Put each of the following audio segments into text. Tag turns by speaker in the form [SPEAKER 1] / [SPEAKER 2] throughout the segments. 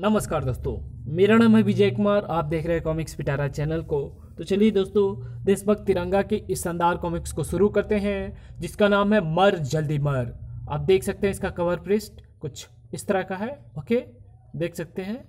[SPEAKER 1] नमस्कार दोस्तों मेरा नाम है विजय कुमार आप देख रहे हैं कॉमिक्स पिटारा चैनल को तो चलिए दोस्तों देशभक्त तिरंगा के इस शानदार कॉमिक्स को शुरू करते हैं जिसका नाम है मर जल्दी मर आप देख सकते हैं इसका कवर पृष्ठ कुछ इस तरह का है ओके देख सकते हैं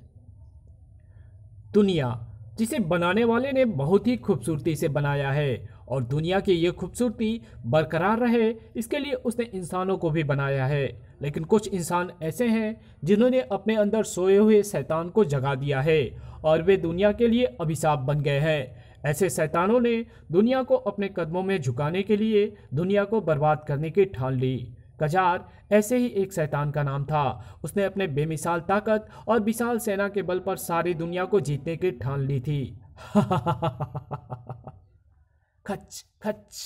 [SPEAKER 1] दुनिया जिसे बनाने वाले ने बहुत ही खूबसूरती से बनाया है और दुनिया की ये खूबसूरती बरकरार रहे इसके लिए उसने इंसानों को भी बनाया है लेकिन कुछ इंसान ऐसे हैं जिन्होंने अपने अंदर सोए हुए शैतान को जगा दिया है और वे दुनिया के लिए अभिशाप बन गए हैं ऐसे शैतानों ने दुनिया को अपने कदमों में झुकाने के लिए दुनिया को बर्बाद करने की ठान ली कजार ऐसे ही एक शैतान का नाम था उसने अपने बेमिसाल ताकत और विशाल सेना के बल पर सारी दुनिया को जीतने की ठान ली थी खच खच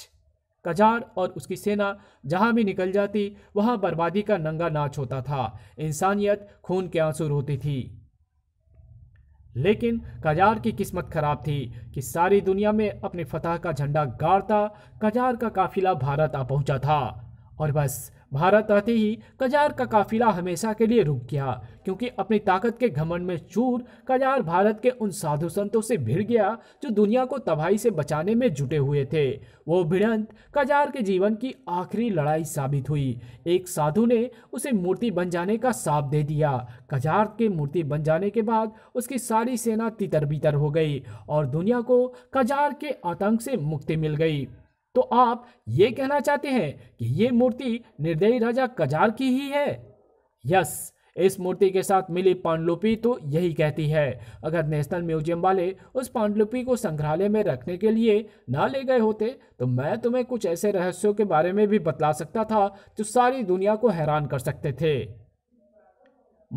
[SPEAKER 1] कजार और उसकी सेना जहां भी निकल जाती वहां बर्बादी का नंगा नाच होता था इंसानियत खून के आंसू रोती थी लेकिन कजार की किस्मत खराब थी कि सारी दुनिया में अपने फतह का झंडा गाड़ता कजार का काफिला भारत आ पहुंचा था और बस भारत आते ही कजार का काफिला हमेशा के लिए रुक गया क्योंकि अपनी ताकत के घमंड में चूर कजार भारत के उन साधु संतों से भिड़ गया जो दुनिया को तबाही से बचाने में जुटे हुए थे वो भिड़ंत कजार के जीवन की आखिरी लड़ाई साबित हुई एक साधु ने उसे मूर्ति बन जाने का साप दे दिया कजार के मूर्ति बन जाने के बाद उसकी सारी सेना तितर बितर हो गई और दुनिया को कजार के आतंक से मुक्ति मिल गई तो आप ये कहना चाहते हैं कि ये मूर्ति निर्दयी राजा कजार की ही है यस इस मूर्ति के साथ मिली पांडुलिपि तो यही कहती है अगर नेशनल म्यूजियम वाले उस पांडुलिपि को संग्रहालय में रखने के लिए ना ले गए होते तो मैं तुम्हें कुछ ऐसे रहस्यों के बारे में भी बतला सकता था जो सारी दुनिया को हैरान कर सकते थे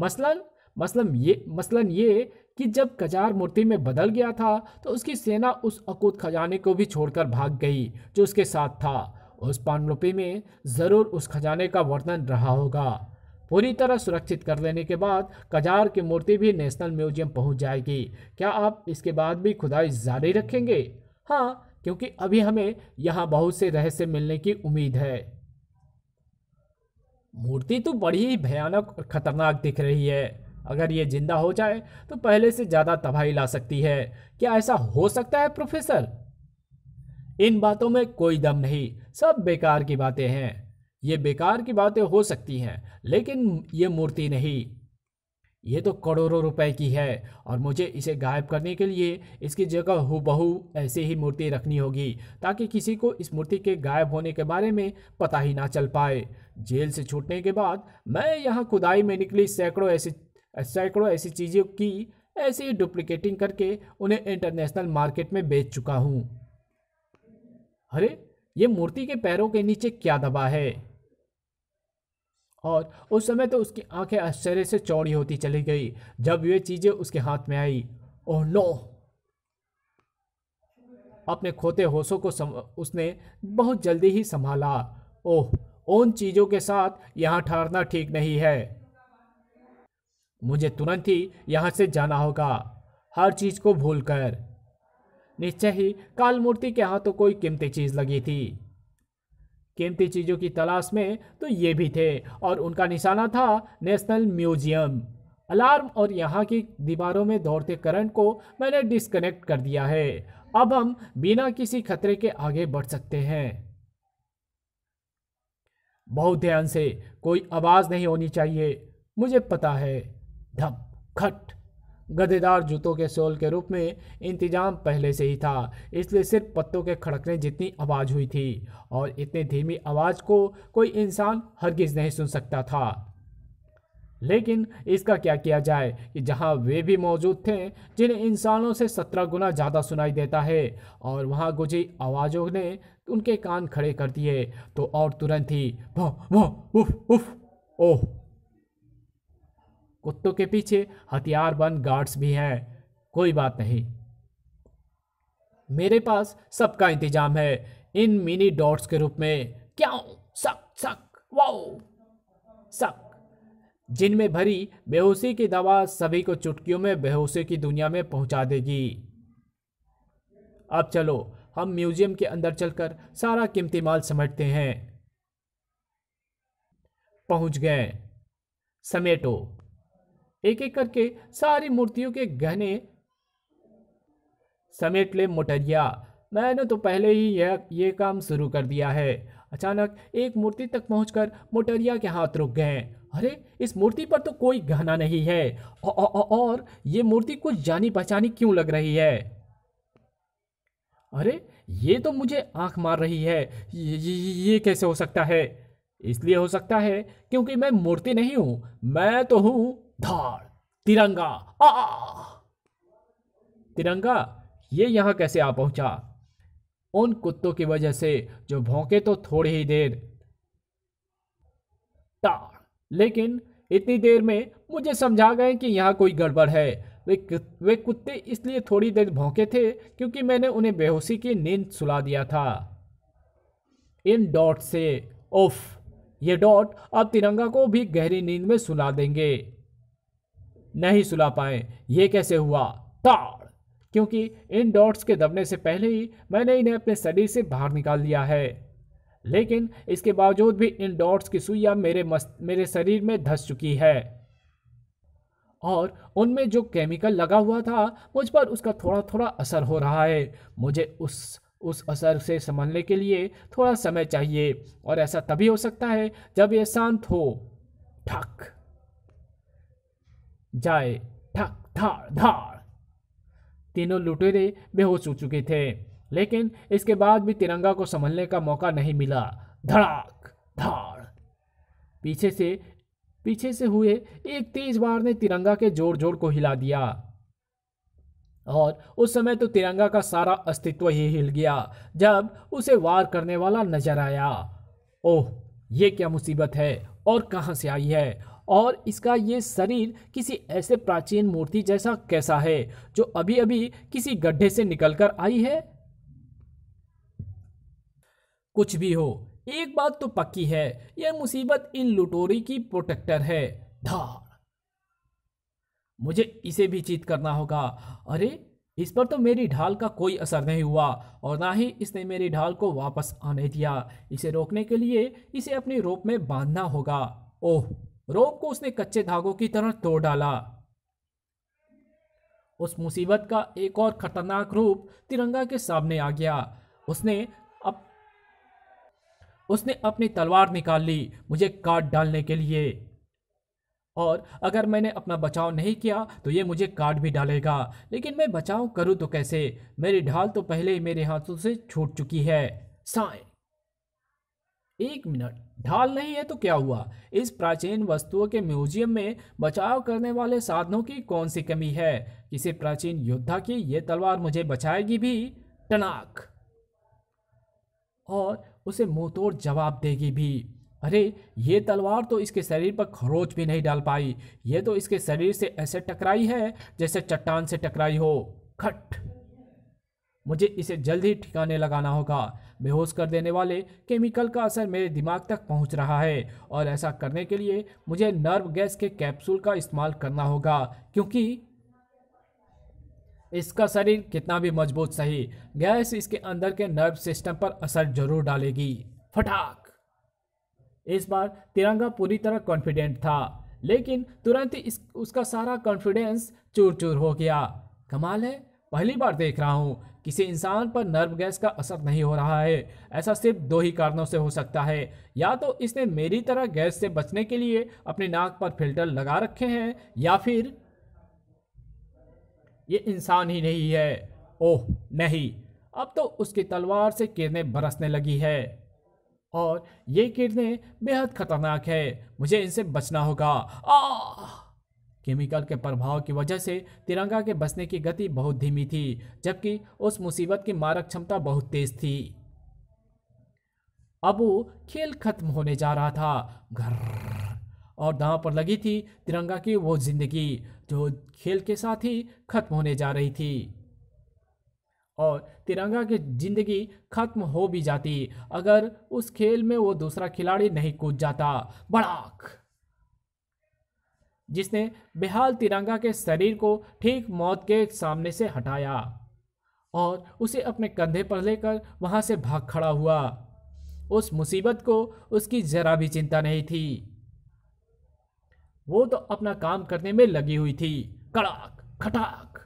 [SPEAKER 1] मसलन मसलन ये मसलन ये कि जब कजार मूर्ति में बदल गया था तो उसकी सेना उस अकूत खजाने को भी छोड़कर भाग गई जो उसके साथ था उस पांडुलिपि में ज़रूर उस खजाने का वर्णन रहा होगा पूरी तरह सुरक्षित कर लेने के बाद कजार की मूर्ति भी नेशनल म्यूजियम पहुंच जाएगी क्या आप इसके बाद भी खुदाई जारी रखेंगे हाँ क्योंकि अभी हमें यहाँ बहुत से रहस्य मिलने की उम्मीद है मूर्ति तो बड़ी ही भयानक और खतरनाक दिख रही है अगर ये जिंदा हो जाए तो पहले से ज़्यादा तबाही ला सकती है क्या ऐसा हो सकता है प्रोफेसर इन बातों में कोई दम नहीं सब बेकार की बातें हैं ये बेकार की बातें हो सकती हैं लेकिन ये मूर्ति नहीं ये तो करोड़ों रुपए की है और मुझे इसे गायब करने के लिए इसकी जगह बहु ऐसे ही मूर्ति रखनी होगी ताकि किसी को इस मूर्ति के गायब होने के बारे में पता ही ना चल पाए जेल से छूटने के बाद मैं यहाँ खुदाई में निकली सैकड़ों ऐसी सैकड़ों ऐसी चीज़ों की ऐसे ही डुप्लीकेटिंग करके उन्हें इंटरनेशनल मार्केट में बेच चुका हूँ अरे ये मूर्ति के पैरों के नीचे क्या दबा है और उस समय तो उसकी आंखें आश्चर्य से चौड़ी होती चली गई जब ये चीज़ें उसके हाथ में आई ओह नो अपने खोते होशों को सम, उसने बहुत जल्दी ही संभाला ओह उन चीज़ों के साथ यहां ठहरना ठीक नहीं है मुझे तुरंत ही यहाँ से जाना होगा हर चीज़ को भूलकर निश्चय ही काल मूर्ति के हाथों तो कोई कीमती चीज़ लगी थी कीमती चीज़ों की तलाश में तो ये भी थे और उनका निशाना था नेशनल म्यूजियम अलार्म और यहाँ की दीवारों में दौड़ते करंट को मैंने डिस्कनेक्ट कर दिया है अब हम बिना किसी खतरे के आगे बढ़ सकते हैं बहुत ध्यान से कोई आवाज़ नहीं होनी चाहिए मुझे पता है धप खट गदेदार जूतों के सोल के रूप में इंतजाम पहले से ही था इसलिए सिर्फ पत्तों के खड़कने जितनी आवाज़ हुई थी और इतनी धीमी आवाज़ को कोई इंसान हरगिज़ नहीं सुन सकता था लेकिन इसका क्या किया जाए कि जहाँ वे भी मौजूद थे जिन्हें इंसानों से सत्रह गुना ज़्यादा सुनाई देता है और वहाँ गुजी आवाज़ों ने उनके कान खड़े कर दिए तो और तुरंत ही वो वो उफ उफ ओह कुत्तों के पीछे हथियारबंद गार्ड्स भी हैं कोई बात नहीं मेरे पास सबका इंतजाम है इन मिनी डॉट्स के रूप में क्या सक सक वाओ सक जिनमें भरी बेहोशी की दवा सभी को चुटकियों में बेहोशी की दुनिया में पहुंचा देगी अब चलो हम म्यूजियम के अंदर चलकर सारा कीमती माल समेटते हैं पहुंच गए समेटो एक एक करके सारी मूर्तियों के गहने समेट ले मोटरिया मैंने तो पहले ही यह ये काम शुरू कर दिया है अचानक एक मूर्ति तक पहुंचकर मोटरिया के हाथ रुक गए अरे इस मूर्ति पर तो कोई गहना नहीं है औ, औ, औ, और ये मूर्ति कुछ जानी पहचानी क्यों लग रही है अरे ये तो मुझे आंख मार रही है ये, ये, ये कैसे हो सकता है इसलिए हो सकता है क्योंकि मैं मूर्ति नहीं हूं मैं तो हूं धार तिरंगा आ, तिरंगा ये यहां कैसे आ पहुंचा उन कुत्तों की वजह से जो भौंके तो थोड़ी ही देर टार लेकिन इतनी देर में मुझे समझा गए कि यहां कोई गड़बड़ है वे वे कुत्ते इसलिए थोड़ी देर भौंके थे क्योंकि मैंने उन्हें बेहोशी की नींद सुला दिया था इन डॉट से उफ ये डॉट अब तिरंगा को भी गहरी नींद में सुला देंगे नहीं सुला पाए ये कैसे हुआ ताड़ क्योंकि इन डॉट्स के दबने से पहले ही मैंने इन्हें अपने शरीर से बाहर निकाल दिया है लेकिन इसके बावजूद भी इन डॉट्स की सुइया मेरे मस्त मेरे शरीर में धस चुकी है और उनमें जो केमिकल लगा हुआ था मुझ पर उसका थोड़ा थोड़ा असर हो रहा है मुझे उस उस असर से संभलने के लिए थोड़ा समय चाहिए और ऐसा तभी हो सकता है जब ये शांत हो ठक जाए ठक धार धार तीनों लुटेरे बेहोश हो चुके थे लेकिन इसके बाद भी तिरंगा को संभलने का मौका नहीं मिला धड़ाक धार पीछे से पीछे से हुए एक तेज बार ने तिरंगा के जोर जोर को हिला दिया और उस समय तो तिरंगा का सारा अस्तित्व ही हिल गया जब उसे वार करने वाला नजर आया ओह ये क्या मुसीबत है और कहां से आई है और इसका ये शरीर किसी ऐसे प्राचीन मूर्ति जैसा कैसा है जो अभी अभी किसी गड्ढे से निकलकर आई है कुछ भी हो एक बात तो पक्की है यह मुसीबत इन लुटोरी की प्रोटेक्टर है धार मुझे इसे भी चीत करना होगा अरे इस पर तो मेरी ढाल का कोई असर नहीं हुआ और ना ही इसने मेरी ढाल को वापस आने दिया इसे रोकने के लिए इसे अपने रोप में बांधना होगा ओह रोग को उसने कच्चे धागों की तरह तोड़ डाला उस मुसीबत का एक और खतरनाक रूप तिरंगा के सामने आ गया उसने अप उसने अपनी तलवार निकाल ली मुझे काट डालने के लिए और अगर मैंने अपना बचाव नहीं किया तो ये मुझे काट भी डालेगा लेकिन मैं बचाव करूं तो कैसे मेरी ढाल तो पहले ही मेरे हाथों से छूट चुकी है साए एक मिनट ढाल नहीं है तो क्या हुआ इस प्राचीन वस्तुओं के म्यूजियम में बचाव करने वाले साधनों की कौन सी कमी है किसी प्राचीन योद्धा की यह तलवार मुझे बचाएगी भी टनाक और उसे मुंह जवाब देगी भी अरे ये तलवार तो इसके शरीर पर खरोच भी नहीं डाल पाई ये तो इसके शरीर से ऐसे टकराई है जैसे चट्टान से टकराई हो खट मुझे इसे जल्द ही ठिकाने लगाना होगा बेहोश कर देने वाले केमिकल का असर मेरे दिमाग तक पहुंच रहा है और ऐसा करने के लिए मुझे नर्व गैस के कैप्सूल का इस्तेमाल करना होगा क्योंकि इसका शरीर कितना भी मजबूत सही गैस इसके अंदर के नर्व सिस्टम पर असर जरूर डालेगी फटाक इस बार तिरंगा पूरी तरह कॉन्फिडेंट था लेकिन तुरंत ही उसका सारा कॉन्फिडेंस चूर चूर हो गया कमाल है पहली बार देख रहा हूँ किसी इंसान पर नर्व गैस का असर नहीं हो रहा है ऐसा सिर्फ दो ही कारणों से हो सकता है या तो इसने मेरी तरह गैस से बचने के लिए अपने नाक पर फिल्टर लगा रखे हैं या फिर ये इंसान ही नहीं है ओह नहीं अब तो उसकी तलवार से किरणें बरसने लगी है और ये किरणें बेहद खतरनाक है मुझे इनसे बचना होगा आह केमिकल के प्रभाव की वजह से तिरंगा के बसने की गति बहुत धीमी थी जबकि उस मुसीबत की मारक क्षमता बहुत तेज थी अब खेल खत्म होने जा रहा था घर और दांव पर लगी थी तिरंगा की वो जिंदगी जो खेल के साथ ही खत्म होने जा रही थी और तिरंगा की जिंदगी खत्म हो भी जाती अगर उस खेल में वो दूसरा खिलाड़ी नहीं कूद जाता बड़ा जिसने बेहाल तिरंगा के शरीर को ठीक मौत के सामने से हटाया और उसे अपने कंधे पर लेकर वहां से भाग खड़ा हुआ उस मुसीबत को उसकी जरा भी चिंता नहीं थी वो तो अपना काम करने में लगी हुई थी कड़ाक खटाक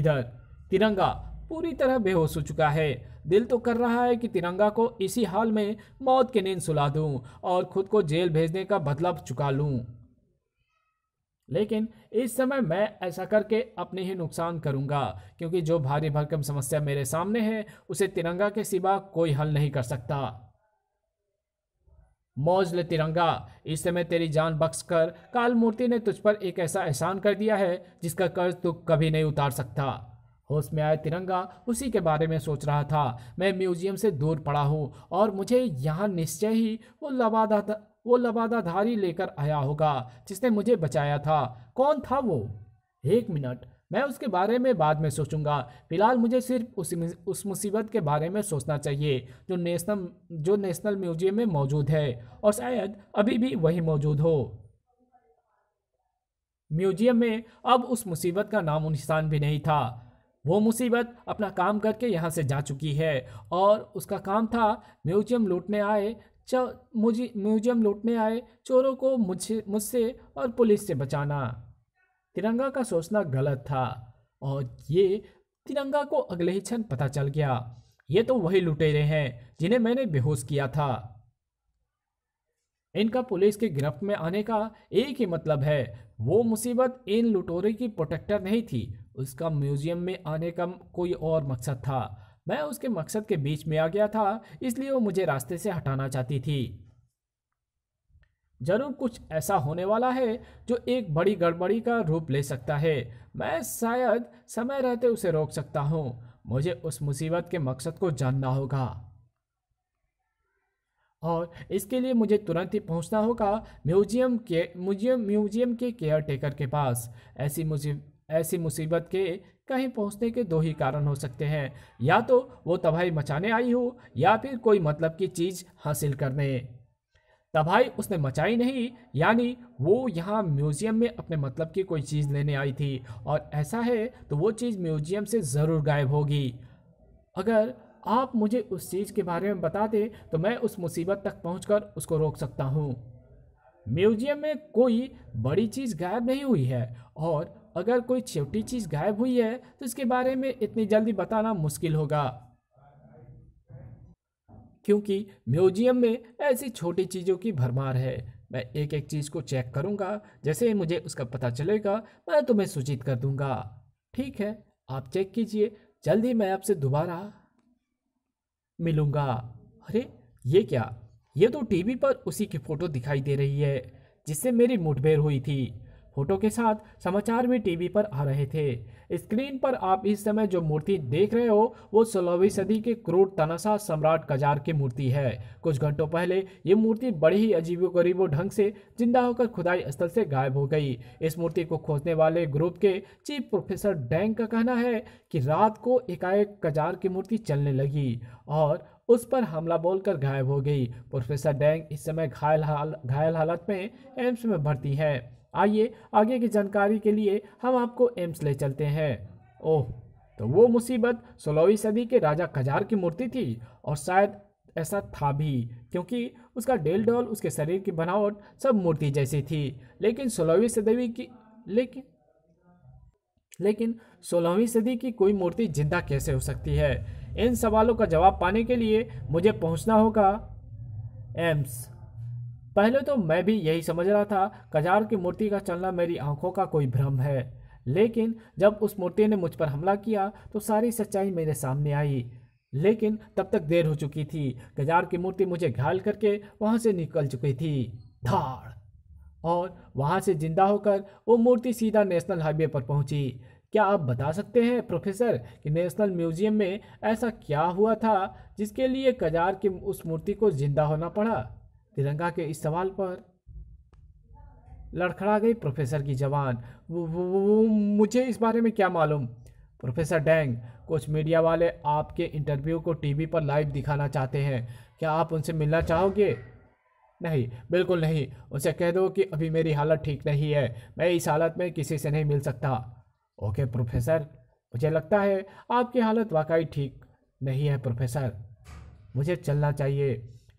[SPEAKER 1] इधर तिरंगा पूरी तरह बेहोश हो चुका है दिल तो कर रहा है कि तिरंगा को इसी हाल में मौत की नींद सुला दूं और खुद को जेल भेजने का बदला चुका लूं लेकिन इस समय मैं ऐसा करके अपने ही नुकसान करूंगा क्योंकि जो भारी भरकम समस्या मेरे सामने है उसे तिरंगा के सिवा कोई हल नहीं कर सकता मौज ले तिरंगा इस समय तेरी जान बख्श कर काल मूर्ति ने तुझ पर एक ऐसा एहसान कर दिया है जिसका कर्ज तू कभी नहीं उतार सकता होश में आया तिरंगा उसी के बारे में सोच रहा था मैं म्यूजियम से दूर पड़ा हूँ और मुझे यहाँ निश्चय ही वो लवादा वो लबादाधारी लेकर आया होगा जिसने मुझे बचाया था कौन था वो एक मिनट मैं उसके बारे में बाद में सोचूंगा फिलहाल मुझे सिर्फ उस उस मुसीबत के बारे में सोचना चाहिए जो नेशनल जो नेशनल म्यूजियम में मौजूद है और शायद अभी भी वही मौजूद हो म्यूजियम में अब उस मुसीबत का नाम निशान भी नहीं था वो मुसीबत अपना काम करके यहाँ से जा चुकी है और उसका काम था म्यूजियम लूटने आए मुझे म्यूजियम लूटने आए चोरों को मुझे मुझसे और पुलिस से बचाना तिरंगा का सोचना गलत था और ये तिरंगा को अगले ही क्षण पता चल गया ये तो वही लुटेरे हैं जिन्हें मैंने बेहोश किया था इनका पुलिस के गिरफ्त में आने का एक ही मतलब है वो मुसीबत इन लुटोरे की प्रोटेक्टर नहीं थी उसका म्यूजियम में आने का कोई और मकसद था मैं उसके मकसद के बीच में आ गया था इसलिए वो मुझे रास्ते से हटाना चाहती थी जरूर कुछ ऐसा होने वाला है जो एक बड़ी गड़बड़ी का रूप ले सकता है मैं शायद समय रहते उसे रोक सकता हूँ मुझे उस मुसीबत के मकसद को जानना होगा और इसके लिए मुझे तुरंत ही पहुंचना होगा म्यूजियम के म्यूजियम म्यूजियम के केयर टेकर के पास ऐसी मुसीब ऐसी मुसीबत के कहीं पहुंचने के दो ही कारण हो सकते हैं या तो वो तबाही मचाने आई हो या फिर कोई मतलब की चीज़ हासिल करने तबाही उसने मचाई नहीं यानी वो यहाँ म्यूज़ियम में अपने मतलब की कोई चीज़ लेने आई थी और ऐसा है तो वो चीज़ म्यूज़ियम से ज़रूर गायब होगी अगर आप मुझे उस चीज़ के बारे में बता दें तो मैं उस मुसीबत तक पहुंचकर उसको रोक सकता हूँ म्यूजियम में कोई बड़ी चीज़ गायब नहीं हुई है और अगर कोई छोटी चीज़ गायब हुई है तो इसके बारे में इतनी जल्दी बताना मुश्किल होगा क्योंकि म्यूजियम में ऐसी छोटी चीज़ों की भरमार है मैं एक एक चीज़ को चेक करूंगा जैसे ही मुझे उसका पता चलेगा मैं तुम्हें सूचित कर दूंगा ठीक है आप चेक कीजिए जल्दी मैं आपसे दोबारा मिलूंगा अरे ये क्या ये तो टीवी पर उसी की फ़ोटो दिखाई दे रही है जिससे मेरी मुठभेड़ हुई थी फोटो के साथ समाचार भी टीवी पर आ रहे थे स्क्रीन पर आप इस समय जो मूर्ति देख रहे हो वो सोलहवीं सदी के क्रूर तनासा सम्राट कजार की मूर्ति है कुछ घंटों पहले ये मूर्ति बड़े ही गरीबों ढंग से जिंदा होकर खुदाई स्थल से गायब हो गई इस मूर्ति को खोजने वाले ग्रुप के चीफ प्रोफेसर डैंग का कहना है कि रात को एकाएक कजार की मूर्ति चलने लगी और उस पर हमला बोलकर गायब हो गई प्रोफेसर डैंग इस समय घायल हाल घायल हालत में एम्स में भर्ती हैं आइए आगे की जानकारी के लिए हम आपको एम्स ले चलते हैं ओह तो वो मुसीबत सोलहवीं सदी के राजा कजार की मूर्ति थी और शायद ऐसा था भी क्योंकि उसका डेल डोल उसके शरीर की बनावट सब मूर्ति जैसी थी लेकिन सोलहवीं सदी की लेकिन लेकिन सोलहवीं सदी की कोई मूर्ति जिंदा कैसे हो सकती है इन सवालों का जवाब पाने के लिए मुझे पहुंचना होगा एम्स पहले तो मैं भी यही समझ रहा था कजार की मूर्ति का चलना मेरी आंखों का कोई भ्रम है लेकिन जब उस मूर्ति ने मुझ पर हमला किया तो सारी सच्चाई मेरे सामने आई लेकिन तब तक देर हो चुकी थी गजार की मूर्ति मुझे घायल करके वहाँ से निकल चुकी थी धाड़ और वहाँ से जिंदा होकर वो मूर्ति सीधा नेशनल हाईवे पर पहुँची क्या आप बता सकते हैं प्रोफेसर कि नेशनल म्यूजियम में ऐसा क्या हुआ था जिसके लिए कजार की उस मूर्ति को जिंदा होना पड़ा तिरंगा के इस सवाल पर लड़खड़ा गई प्रोफेसर की जवान वो, वो, वो मुझे इस बारे में क्या मालूम प्रोफेसर डैंग कुछ मीडिया वाले आपके इंटरव्यू को टीवी पर लाइव दिखाना चाहते हैं क्या आप उनसे मिलना चाहोगे नहीं बिल्कुल नहीं उनसे कह दो कि अभी मेरी हालत ठीक नहीं है मैं इस हालत में किसी से नहीं मिल सकता ओके प्रोफेसर मुझे लगता है आपकी हालत वाकई ठीक नहीं है प्रोफेसर मुझे चलना चाहिए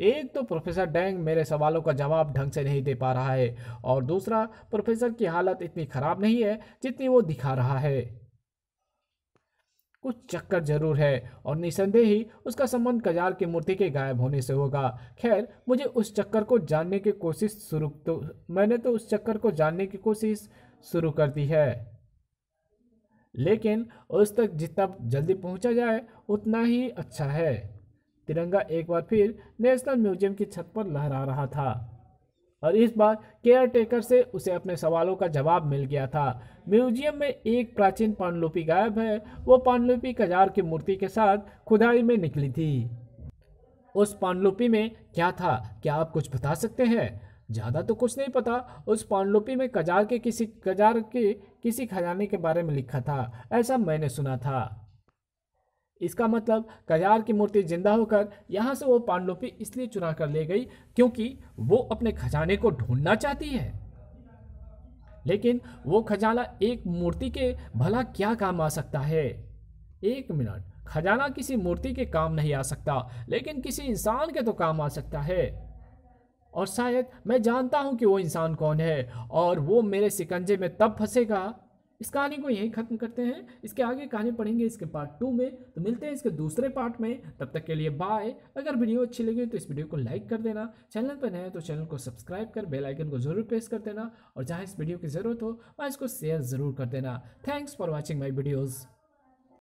[SPEAKER 1] एक तो प्रोफेसर डैंग मेरे सवालों का जवाब ढंग से नहीं दे पा रहा है और दूसरा प्रोफेसर की हालत इतनी खराब नहीं है जितनी वो दिखा रहा है कुछ चक्कर जरूर है और निसंदेह ही उसका संबंध कजार की मूर्ति के गायब होने से होगा खैर मुझे उस चक्कर को जानने की कोशिश शुरू तो मैंने तो उस चक्कर को जानने की कोशिश शुरू कर दी है लेकिन उस तक जितना जल्दी पहुंचा जाए उतना ही अच्छा है तिरंगा एक बार फिर नेशनल म्यूजियम की छत पर लहरा रहा था और इस बार केयर टेकर से उसे अपने सवालों का जवाब मिल गया था म्यूजियम में एक प्राचीन पांडुलिपि गायब है वो पांडुलिपि कजार की मूर्ति के साथ खुदाई में निकली थी उस पांडुलिपि में क्या था क्या आप कुछ बता सकते हैं ज़्यादा तो कुछ नहीं पता उस पांडुलिपि में कजार के किसी कजार के किसी खजाने के बारे में लिखा था ऐसा मैंने सुना था इसका मतलब कजार की मूर्ति जिंदा होकर यहाँ से वो पांडुलिपि इसलिए चुरा कर ले गई क्योंकि वो अपने खजाने को ढूंढना चाहती है लेकिन वो खजाना एक मूर्ति के भला क्या काम आ सकता है एक मिनट खजाना किसी मूर्ति के काम नहीं आ सकता लेकिन किसी इंसान के तो काम आ सकता है और शायद मैं जानता हूँ कि वो इंसान कौन है और वो मेरे सिकंजे में तब फंसेगा इस कहानी को यहीं ख़त्म करते हैं इसके आगे कहानी पढ़ेंगे इसके पार्ट टू में तो मिलते हैं इसके दूसरे पार्ट में तब तक के लिए बाय अगर वीडियो अच्छी लगी तो इस वीडियो को लाइक कर देना चैनल पर नए तो चैनल को सब्सक्राइब कर बेल आइकन को जरूर प्रेस कर देना और जहाँ इस वीडियो की ज़रूरत हो वहाँ इसको शेयर ज़रूर कर देना thanks for watching my videos